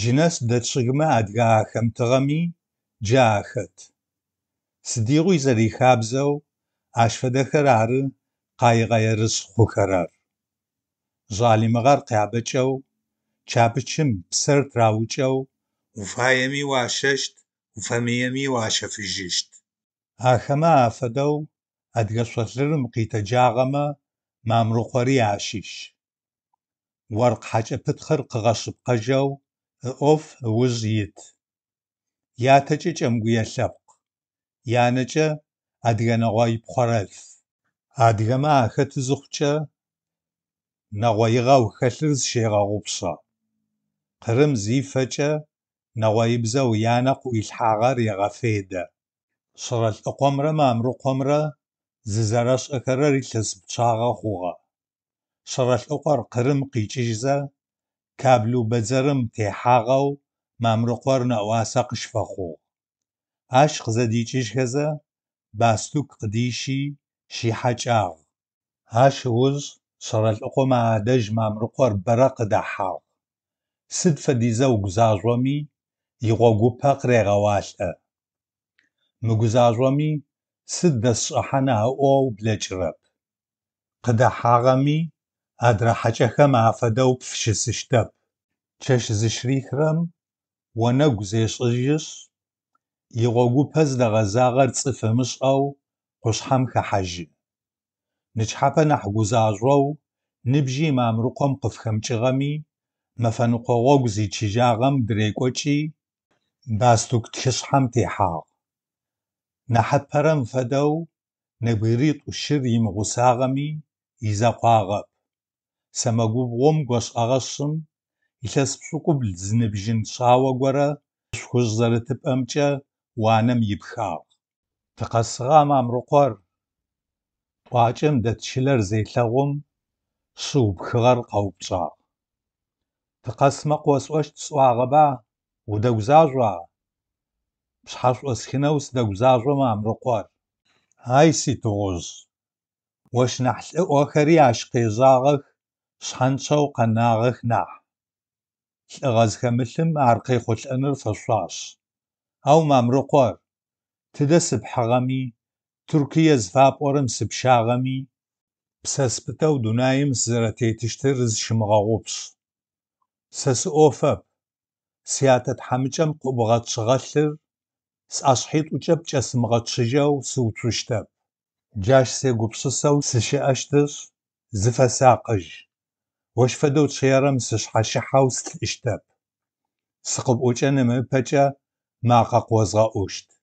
Cines deçigme edgaxem tığemi ceaxet. Sıdiğui zerixabzeu aşfedexer arı qayğaya rızx xuxerer. Jalimığer khabeç'eu, çapiçım pser trauç'eu ufayemi vaşeşt, ufemiyemi vaşefıjışt. Axeme afedeu edge şsolhırım khitecağeme mamrıxhori aşiş. Vuerkh haç'epıtxer khığeşıpkhejeu ыӏоф ыуж ит. ЯтэкӀэ кӀэмыкӀуэ лъэпкъ, анэкӀэ адыгэ нэгъуэипхъуэрэф. Адыгэмэ ахэту зыхъукӀэ, нэгъуеигъэ ухэлъыр зыщегъэгъупщэ. Кърым зифэкӀэ нэгъуеибзэ уянэ къыуилъхьагъэр егъэфедэ. Шырэлъ ӏыкъуэмрэ мамырыкъуэмрэ зызэрышӏэхэрэр илъэс пчъагъэ хъугъэ. Шырэлъ ӏыкъуэр Кърым къикӏыжьзэ کابلوو بەجەرم تێحاغە و مامرۆ قۆرنە ئەواسە قشفەخۆ عاشق زەدیچیش هێزە باستوک قدیشی شیحەچاغ هاش وز شەڕەل قۆمە ئادەژ مامرۆقۆر بەرەقدا حاڵ سد فەدیزە و گوزاژۆمی یغۆگو پەقرێغەواشە مگوزاژۆمی سد دەسشەحەنە ئۆ و بلەجرەب قدە حاغەمی ئادراحەچەکەم ئافەدە و پفش سشتەب چەش زشریخرەم وە نەگوزێشژش یغۆگو پەس دەغەزاغەر چفەمش ئەو خوشحەم کە حەژی نچحەپە نەحگوزاژڕە و نبژی مامروقۆم قفخەمچغەمی مەفەنقۆغۆ گوزی چیژاغەم درێکۆچی باستوک تشش حەم تێحاڵ نەحەت پەرەم فەدە و نەبیریت و شری مغوساغەمی ئیزەقاغەب سمگو بغم گوش آغاشم ایلس بسوکو بلزنب جن شاوه گوره شخوش زرتب امچه وانم یبخاق تقصغام امرو قار واجم دت شلر زیلاغم شو بخغر قوب جاق تقسم قوس وش تسو آغبا و دوزاج را بشحش اسخنه وس دوزاج را قار هاي سي توغز وش نحل اخری عشقی جاقه Щхьэнчэу къэнагъэх нахь. Лӏыгъэ зыхэмылъым ар къехъулӏэныр фэшӏуащ. Ау мамрыкъуэр, тыдэ сыпхьыгъэми, Туркие зыфапӏорэм сыпщагъэми, псэс пӏытӏэу дунаим сызэрэтетыщтыр зыщымыгъэгъупщ. Сэ сыӏофэп, сятэ тхьэмыкӏэм къыӏубгъэтщыгъэлъыр, сӏэшъхьитӏукӏэ пкӏэсымыгъэтщыжьэу сыуцущтэп. Джащ сегупшысэу сыщыӏэщтышъ, зыфэсакъыжь. واش فدوت شيارة مسش حاشي حاوس الاشتاب سقب اوش انا ما بجا ما وزغا اوشت